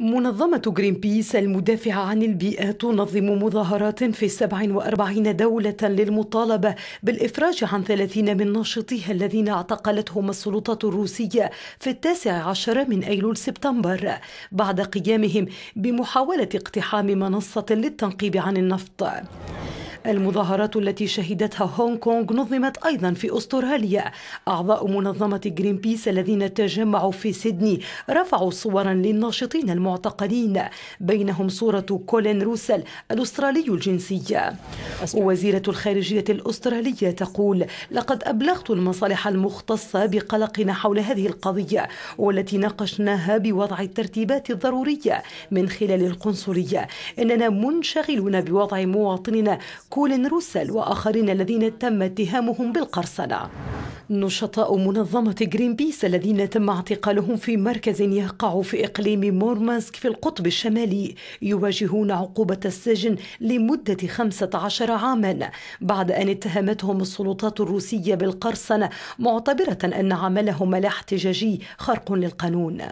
منظمة جرين بيس المدافعة عن البيئة تنظم مظاهرات في 47 دولة للمطالبة بالإفراج عن 30 من ناشطيها الذين اعتقلتهم السلطات الروسية في التاسع عشر من أيلول سبتمبر بعد قيامهم بمحاولة اقتحام منصة للتنقيب عن النفط المظاهرات التي شهدتها هونغ كونغ نظمت أيضا في أستراليا أعضاء منظمة جرين بيس الذين تجمعوا في سيدني رفعوا صورا للناشطين المعتقلين بينهم صورة كولين روسل الأسترالي الجنسية وزيرة الخارجية الأسترالية تقول لقد أبلغت المصالح المختصة بقلقنا حول هذه القضية والتي ناقشناها بوضع الترتيبات الضرورية من خلال القنصلية إننا منشغلون بوضع مواطننا كولين روسل وآخرين الذين تم اتهامهم بالقرصنة نشطاء منظمة جرين بيس الذين تم اعتقالهم في مركز يقع في إقليم مورمانسك في القطب الشمالي يواجهون عقوبة السجن لمدة 15 عاما بعد أن اتهمتهم السلطات الروسية بالقرصنة معتبرة أن عملهم الاحتجاجي خرق للقانون